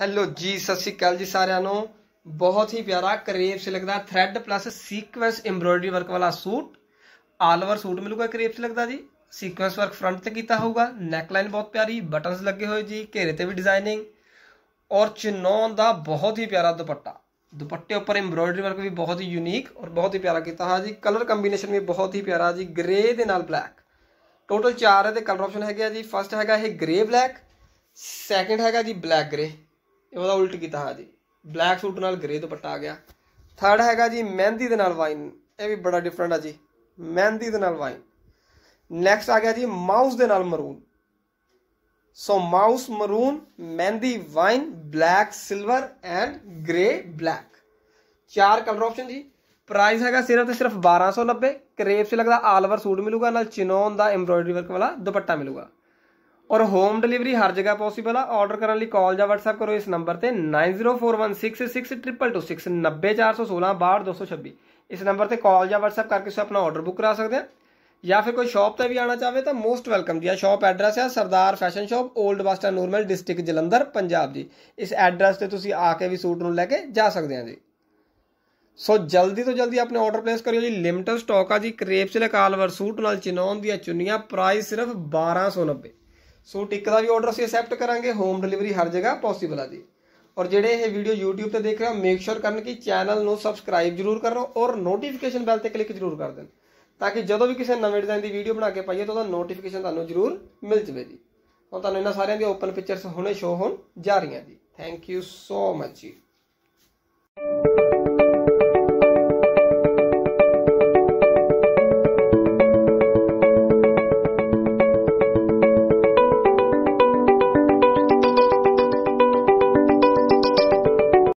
hello ਜੀ ਸਤਿ ਸ਼੍ਰੀ ਅਕਾਲ ਜੀ ਸਾਰਿਆਂ ਨੂੰ ਬਹੁਤ ਹੀ ਪਿਆਰਾ ਕਰੇਪ ਸਿਲਕ ਦਾ thread plus sequins embroidery work ਵਾਲਾ ਸੂਟ ਆਲ ਓਵਰ ਸੂਟ ਮਿਲੂਗਾ ਕਰੇਪ ਸਿਲਕ ਦਾ ਜੀ ਸੀਕੁਐਂਸ ਵਰਕ ਫਰੰਟ ਤੇ ਕੀਤਾ ਹੋਊਗਾ ਨੈਕ ਲਾਈਨ ਬਹੁਤ ਪਿਆਰੀ ਬਟਨਸ ਲੱਗੇ ਹੋਏ ਜੀ ਘੇਰੇ ਤੇ ਵੀ ਡਿਜ਼ਾਈਨਿੰਗ ਔਰ ਚਿਨੌਨ ਦਾ ਬਹੁਤ ਹੀ ਪਿਆਰਾ ਦੁਪੱਟਾ ਦੁਪੱਟੇ ਉੱਪਰ ਐਮਬ੍ਰੋਇਡਰੀ ਵਰਕ ਵੀ ਬਹੁਤ ਹੀ ਯੂਨੀਕ ਔਰ ਬਹੁਤ ਹੀ ਪਿਆਰਾ ਕੀਤਾ ਹੋਇਆ ਜੀ ਕਲਰ ਕੰਬੀਨੇਸ਼ਨ ਵੀ ਬਹੁਤ ਹੀ ਪਿਆਰਾ ਜੀ ਗ੍ਰੇ ਦੇ ਨਾਲ ਬਲੈਕ ਟੋਟਲ 4 ਇਹਦੇ ਕਲਰ ਆਪਸ਼ਨ ਹੈਗੇ ਆ ਜੀ ਫਰਸਟ ਹੈਗਾ ਇਹ ਗ੍ਰੇ ਬਲੈਕ ਸੈਕੰਡ ਹੈਗਾ ਜੀ ਬਲੈਕ ਗ੍ਰੇ ਉਹਦਾ ਉਲਟ ਕੀਤਾ ਹਾਂ ਜੀ ਬਲੈਕ ਸੂਟ ਨਾਲ ਗ੍ਰੇ ਦੁਪੱਟਾ ਆ ਗਿਆ ਥਰਡ ਹੈਗਾ ਜੀ ਮਹਿੰਦੀ ਦੇ ਨਾਲ ਵਾਈਨ ਇਹ ਵੀ ਬੜਾ ਡਿਫਰੈਂਟ ਆ ਜੀ ਮਹਿੰਦੀ ਦੇ ਨਾਲ ਵਾਈਨ ਨੈਕਸਟ ਆ ਗਿਆ ਜੀ ਮਾਊਸ ਦੇ ਨਾਲ ਮਰੂਨ ਸੋ ਮਾਊਸ ਮਰੂਨ ਮਹਿੰਦੀ wine black silver and grey black ਚਾਰ ਕਲਰ ਆਪਸ਼ਨ ਜੀ ਪ੍ਰਾਈਸ ਹੈਗਾ ਸਿਰਫ ਤੇ ਸਿਰਫ 1290 ਕਰੇਪ ਸੇ ਲੱਗਦਾ ਆਲਵਰ ਸੂਟ ਮਿਲੂਗਾ ਨਾਲ ਚਿਨੋਨ ਦਾ ਐਮਬਰਾਇਡਰੀ ਵਰਕ ਵਾਲਾ ਦੁਪੱਟਾ ਮਿਲੂਗਾ ਔਰ ਹੋਮ ਡਿਲੀਵਰੀ ਹਰ ਜਗ੍ਹਾ ਪੋਸੀਬਲ ਆ ਆਰਡਰ ਕਰਨ ਲਈ ਕਾਲ ਜਾਂ WhatsApp ਕਰੋ ਇਸ ਨੰਬਰ ਤੇ 9041662226 ਇਸ ਨੰਬਰ ਤੇ ਕਾਲ ਜਾਂ WhatsApp ਕਰਕੇ ਤੁਸੀਂ ਆਪਣਾ ਆਰਡਰ ਬੁੱਕ ਕਰਾ ਸਕਦੇ ਆ ਜਾਂ ਫਿਰ ਕੋਈ ਸ਼ਾਪ ਤੇ ਵੀ ਆਣਾ ਚਾਹਵੇ ਤਾਂ ਮੋਸਟ ਵੈਲਕਮ ਜੀ ਆ ਸ਼ਾਪ ਐਡਰੈਸ ਆ ਸਰਦਾਰ ਫੈਸ਼ਨ ਸ਼ਾਪ 올ਡ ਬਸਟਾ ਨੋਰਮਲ ਡਿਸਟ੍ਰਿਕਟ ਜਲੰਧਰ ਪੰਜਾਬ ਜੀ ਇਸ ਐਡਰੈਸ ਤੇ ਤੁਸੀਂ ਆ ਕੇ ਵੀ ਸੂਟ ਨੂੰ ਲੈ ਕੇ ਜਾ ਸਕਦੇ ਆ ਜੀ ਸੋ ਜਲਦੀ ਤੋਂ ਜਲਦੀ ਆਪਣੇ ਆਰਡਰ ਪਲੇਸ ਕਰਿਓ ਜੀ ਲਿਮਟਡ ਸਟਾਕ ਆ ਜੀ ਕਰੇਪ ਸਿਲਕ ਆਲਵਰ ਸੂਟ ਨਾਲ ਚਿਨੌਨ ਦੀਆਂ ਚੁੰਨੀਆਂ ਪ੍ਰਾਈਸ ਸਿਰਫ 1290 ਸੋ ਟਿਕ ਦਾ ਵੀ ਆਰਡਰ ਅਸੀਂ ਅਸੈਪਟ ਕਰਾਂਗੇ ਹੋਮ ਡਿਲੀਵਰੀ ਹਰ ਜਗ੍ਹਾ ਪੋਸੀਬਲ ਆ ਜੀ ਔਰ ਜਿਹੜੇ ਇਹ ਵੀਡੀਓ YouTube ਤੇ ਦੇਖ ਰਹੇ ਹੋ ਮੇਕ ਸ਼ੋਰ ਕਰਨ ਕਿ ਚੈਨਲ ਨੂੰ ਸਬਸਕ੍ਰਾਈਬ ਜਰੂਰ ਕਰੋ ਔਰ ਨੋਟੀਫਿਕੇਸ਼ਨ ਬੈਲ ਤੇ ਕਲਿੱਕ ਜਰੂਰ ਕਰ ਦੇਣ ਤਾਂ ਕਿ ਜਦੋਂ ਵੀ ਕਿਸੇ ਨਵੇਂ ਡਿਜ਼ਾਈਨ ਦੀ ਵੀਡੀਓ ਬਣਾ ਕੇ ਪਾਈਏ ਤਾਂ ਉਹਦਾ ਨੋਟੀਫਿਕੇਸ਼ਨ ਤੁਹਾਨੂੰ ਜਰੂਰ ਮਿਲ ਜਵੇ ਜੀ ਹੁਣ ਤੁਹਾਨੂੰ ਇਹਨਾਂ ਸਾਰਿਆਂ ਦੀ ਓਪਨ ਪਿਕਚਰਸ ਹੁਣੇ ਸ਼ੋ ਹੋਣ ਜਾ ਰਹੀਆਂ ਜੀ ਥੈਂਕ ਯੂ ਸੋ ਮਚ ਜੀ